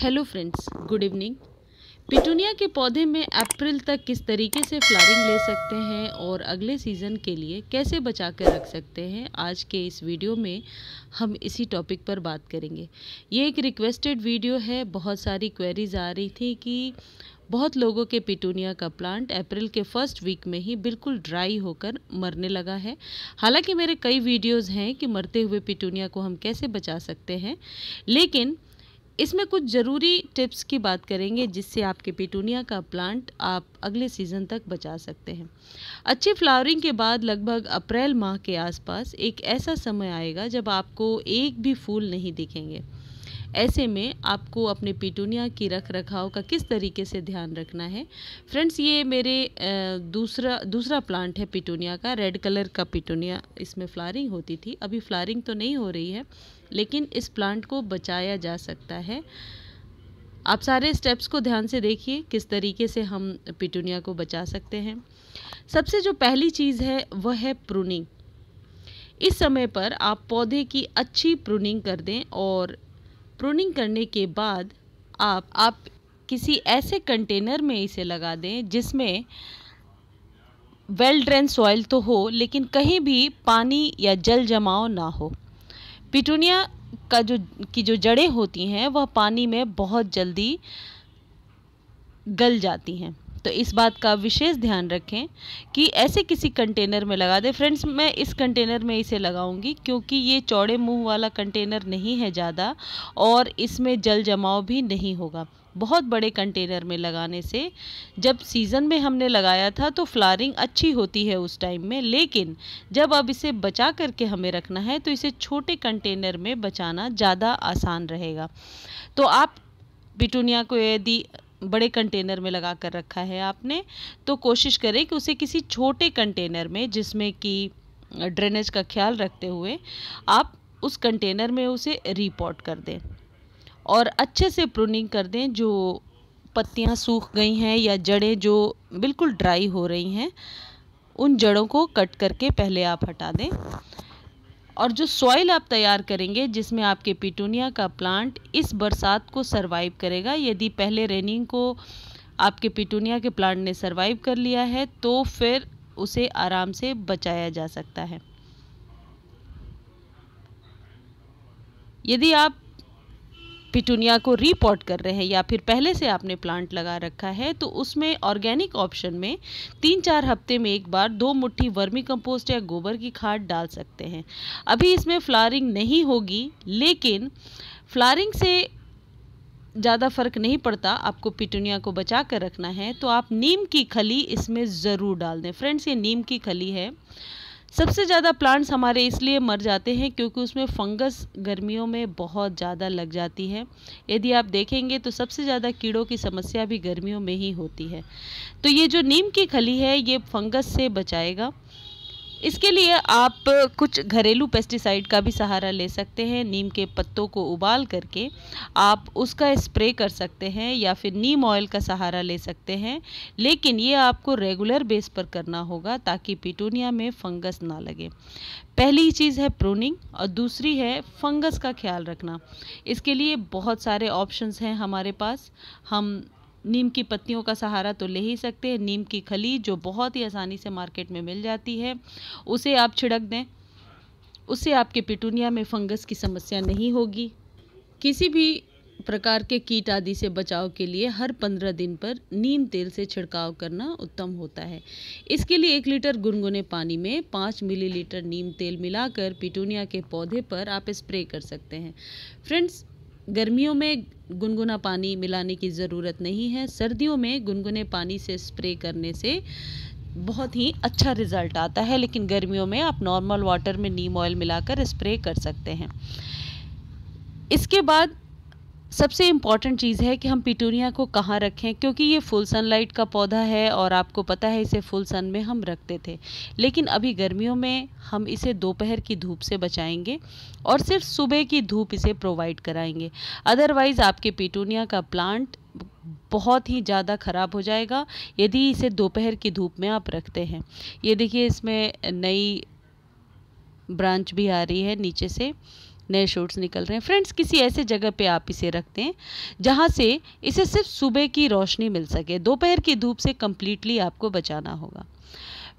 hello friends good evening petunia के पौधे में अप्रैल तक किस तरीके से फ्लावरिंग ले सकते हैं और अगले सीज़न के लिए कैसे बचा कर रख सकते हैं आज के इस वीडियो में हम इसी टॉपिक पर बात करेंगे ये एक रिक्वेस्टेड वीडियो है बहुत सारी क्वेरीज आ रही थी कि बहुत लोगों के पिटूनिया का प्लांट अप्रैल के फर्स्ट वीक में ही बिल्कुल ड्राई होकर मरने लगा है हालांकि मेरे कई वीडियोस हैं कि मरते हुए पिटूनिया को हम कैसे बचा सकते हैं लेकिन इसमें कुछ ज़रूरी टिप्स की बात करेंगे जिससे आपके पिटूनिया का प्लांट आप अगले सीज़न तक बचा सकते हैं अच्छी फ्लावरिंग के बाद लगभग अप्रैल माह के आसपास एक ऐसा समय आएगा जब आपको एक भी फूल नहीं दिखेंगे ऐसे में आपको अपने पिटूनिया की रख रखाव का किस तरीके से ध्यान रखना है फ्रेंड्स ये मेरे दूसरा दूसरा प्लांट है पिटूनिया का रेड कलर का पिटूनिया इसमें फ्लारिंग होती थी अभी फ्लारिंग तो नहीं हो रही है लेकिन इस प्लांट को बचाया जा सकता है आप सारे स्टेप्स को ध्यान से देखिए किस तरीके से हम पिटूनिया को बचा सकते हैं सबसे जो पहली चीज़ है वह है प्रूनिंग इस समय पर आप पौधे की अच्छी प्रूनिंग कर दें और प्रूनिंग करने के बाद आप आप किसी ऐसे कंटेनर में इसे लगा दें जिसमें वेल ड्रेन सॉइल तो हो लेकिन कहीं भी पानी या जल जमाव ना हो पिटूनिया का जो की जो जड़ें होती हैं वह पानी में बहुत जल्दी गल जाती हैं तो इस बात का विशेष ध्यान रखें कि ऐसे किसी कंटेनर में लगा दें फ्रेंड्स मैं इस कंटेनर में इसे लगाऊंगी क्योंकि ये चौड़े मुंह वाला कंटेनर नहीं है ज़्यादा और इसमें जल जमाव भी नहीं होगा बहुत बड़े कंटेनर में लगाने से जब सीज़न में हमने लगाया था तो फ्लारिंग अच्छी होती है उस टाइम में लेकिन जब अब इसे बचा करके हमें रखना है तो इसे छोटे कंटेनर में बचाना ज़्यादा आसान रहेगा तो आप पिटूनिया को यदि बड़े कंटेनर में लगा कर रखा है आपने तो कोशिश करें कि उसे किसी छोटे कंटेनर में जिसमें कि ड्रेनेज का ख्याल रखते हुए आप उस कंटेनर में उसे रिपोर्ट कर दें और अच्छे से प्रूनिंग कर दें जो पत्तियां सूख गई हैं या जड़ें जो बिल्कुल ड्राई हो रही हैं उन जड़ों को कट करके पहले आप हटा दें और जो सॉइल आप तैयार करेंगे जिसमें आपके पिटूनिया का प्लांट इस बरसात को सर्वाइव करेगा यदि पहले रेनिंग को आपके पिटूनिया के प्लांट ने सर्वाइव कर लिया है तो फिर उसे आराम से बचाया जा सकता है यदि आप पिटूनिया को रीपॉट कर रहे हैं या फिर पहले से आपने प्लांट लगा रखा है तो उसमें ऑर्गेनिक ऑप्शन में तीन चार हफ्ते में एक बार दो मुट्ठी वर्मी कंपोस्ट या गोबर की खाद डाल सकते हैं अभी इसमें फ्लारिंग नहीं होगी लेकिन फ्लारिंग से ज़्यादा फ़र्क नहीं पड़ता आपको पिटूनिया को बचा कर रखना है तो आप नीम की खली इसमें ज़रूर डाल दें फ्रेंड्स ये नीम की खली है सबसे ज़्यादा प्लांट्स हमारे इसलिए मर जाते हैं क्योंकि उसमें फंगस गर्मियों में बहुत ज़्यादा लग जाती है यदि आप देखेंगे तो सबसे ज़्यादा कीड़ों की समस्या भी गर्मियों में ही होती है तो ये जो नीम की खली है ये फंगस से बचाएगा इसके लिए आप कुछ घरेलू पेस्टिसाइड का भी सहारा ले सकते हैं नीम के पत्तों को उबाल करके आप उसका स्प्रे कर सकते हैं या फिर नीम ऑयल का सहारा ले सकते हैं लेकिन ये आपको रेगुलर बेस पर करना होगा ताकि पिटूनिया में फंगस ना लगे पहली चीज़ है प्रूनिंग और दूसरी है फंगस का ख्याल रखना इसके लिए बहुत सारे ऑप्शंस हैं हमारे पास हम नीम की पत्तियों का सहारा तो ले ही सकते हैं नीम की खली जो बहुत ही आसानी से मार्केट में मिल जाती है उसे आप छिड़क दें उससे आपके पिटूनिया में फंगस की समस्या नहीं होगी किसी भी प्रकार के कीट आदि से बचाव के लिए हर पंद्रह दिन पर नीम तेल से छिड़काव करना उत्तम होता है इसके लिए एक लीटर गुनगुने पानी में पाँच मिलीलीटर नीम तेल मिलाकर पिटूनिया के पौधे पर आप स्प्रे कर सकते हैं फ्रेंड्स गर्मियों में गुनगुना पानी मिलाने की ज़रूरत नहीं है सर्दियों में गुनगुने पानी से स्प्रे करने से बहुत ही अच्छा रिज़ल्ट आता है लेकिन गर्मियों में आप नॉर्मल वाटर में नीम ऑयल मिलाकर स्प्रे कर सकते हैं इसके बाद सबसे इम्पॉर्टेंट चीज़ है कि हम पिटूनिया को कहाँ रखें क्योंकि ये फुल सनलाइट का पौधा है और आपको पता है इसे फुल सन में हम रखते थे लेकिन अभी गर्मियों में हम इसे दोपहर की धूप से बचाएंगे और सिर्फ सुबह की धूप इसे प्रोवाइड कराएंगे अदरवाइज़ आपके पिटूनिया का प्लांट बहुत ही ज़्यादा ख़राब हो जाएगा यदि इसे दोपहर की धूप में आप रखते हैं ये देखिए इसमें नई ब्रांच भी आ रही है नीचे से नए शूट्स निकल रहे हैं फ्रेंड्स किसी ऐसे जगह पे आप इसे रखते हैं जहाँ से इसे सिर्फ सुबह की रोशनी मिल सके दोपहर की धूप से कम्प्लीटली आपको बचाना होगा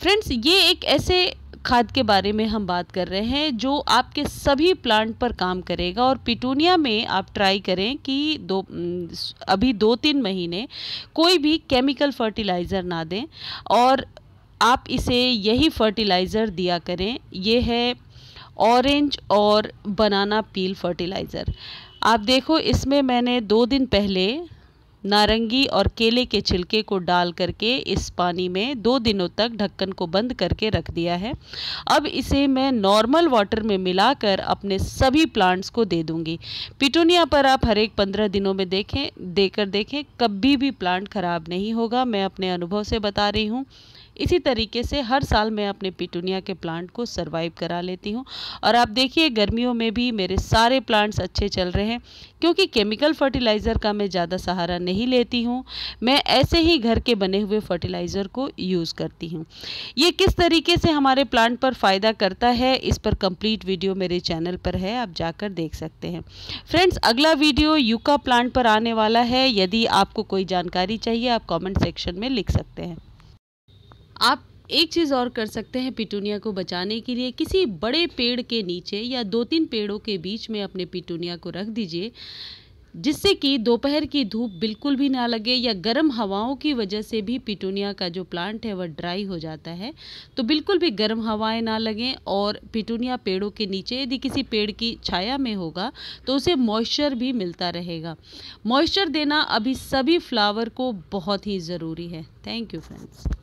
फ्रेंड्स ये एक ऐसे खाद के बारे में हम बात कर रहे हैं जो आपके सभी प्लांट पर काम करेगा और पिटूनिया में आप ट्राई करें कि दो अभी दो तीन महीने कोई भी केमिकल फर्टिलाइज़र ना दें और आप इसे यही फर्टिलाइज़र दिया करें ये है ऑरेंज और बनाना पील फर्टिलाइज़र आप देखो इसमें मैंने दो दिन पहले नारंगी और केले के छिलके को डाल करके इस पानी में दो दिनों तक ढक्कन को बंद करके रख दिया है अब इसे मैं नॉर्मल वाटर में मिलाकर अपने सभी प्लांट्स को दे दूंगी पिटूनिया पर आप हर एक पंद्रह दिनों में देखें देकर देखें कभी भी प्लांट ख़राब नहीं होगा मैं अपने अनुभव से बता रही हूँ इसी तरीके से हर साल मैं अपने पिटूनिया के प्लांट को सर्वाइव करा लेती हूँ और आप देखिए गर्मियों में भी मेरे सारे प्लांट्स अच्छे चल रहे हैं क्योंकि केमिकल फर्टिलाइज़र का मैं ज़्यादा सहारा नहीं लेती हूँ मैं ऐसे ही घर के बने हुए फर्टिलाइज़र को यूज़ करती हूँ ये किस तरीके से हमारे प्लांट पर फ़ायदा करता है इस पर कम्प्लीट वीडियो मेरे चैनल पर है आप जाकर देख सकते हैं फ्रेंड्स अगला वीडियो यूका प्लांट पर आने वाला है यदि आपको कोई जानकारी चाहिए आप कॉमेंट सेक्शन में लिख सकते हैं आप एक चीज़ और कर सकते हैं पिटूनिया को बचाने के लिए किसी बड़े पेड़ के नीचे या दो तीन पेड़ों के बीच में अपने पिटूनिया को रख दीजिए जिससे कि दोपहर की धूप बिल्कुल भी ना लगे या गर्म हवाओं की वजह से भी पिटूनिया का जो प्लांट है वह ड्राई हो जाता है तो बिल्कुल भी गर्म हवाएं ना लगें और पिटूनिया पेड़ों के नीचे यदि किसी पेड़ की छाया में होगा तो उसे मॉइस्चर भी मिलता रहेगा मॉइस्चर देना अभी सभी फ्लावर को बहुत ही ज़रूरी है थैंक यू फ्रेंड्स